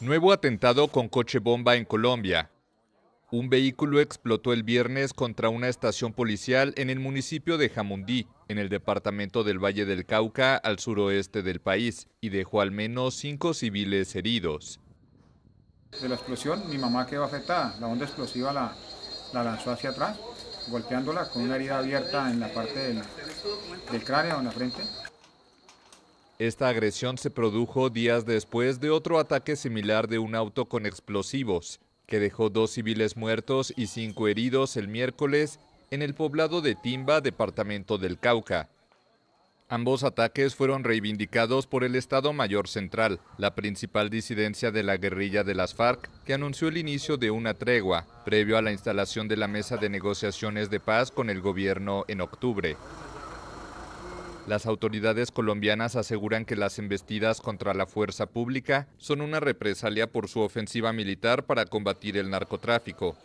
Nuevo atentado con coche bomba en Colombia. Un vehículo explotó el viernes contra una estación policial en el municipio de Jamundí, en el departamento del Valle del Cauca, al suroeste del país, y dejó al menos cinco civiles heridos. De la explosión, mi mamá quedó afectada. La onda explosiva la, lanzó hacia atrás, golpeándola con una herida abierta en la parte del, del cráneo, en la frente. Esta agresión se produjo días después de otro ataque similar de un auto con explosivos, que dejó dos civiles muertos y cinco heridos el miércoles en el poblado de Timba, departamento del Cauca. Ambos ataques fueron reivindicados por el Estado Mayor Central, la principal disidencia de la guerrilla de las FARC, que anunció el inicio de una tregua, previo a la instalación de la mesa de negociaciones de paz con el gobierno en octubre. Las autoridades colombianas aseguran que las embestidas contra la fuerza pública son una represalia por su ofensiva militar para combatir el narcotráfico.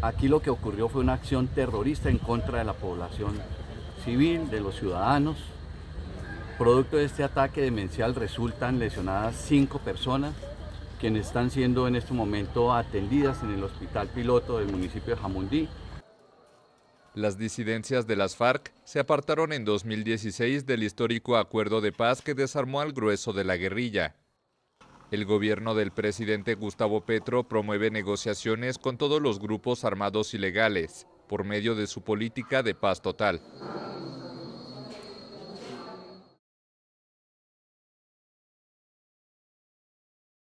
Aquí lo que ocurrió fue una acción terrorista en contra de la población civil, de los ciudadanos. Producto de este ataque demencial resultan lesionadas cinco personas, quienes están siendo en este momento atendidas en el hospital piloto del municipio de Jamundí. Las disidencias de las FARC se apartaron en 2016 del histórico acuerdo de paz que desarmó al grueso de la guerrilla. El gobierno del presidente Gustavo Petro promueve negociaciones con todos los grupos armados ilegales por medio de su política de paz total.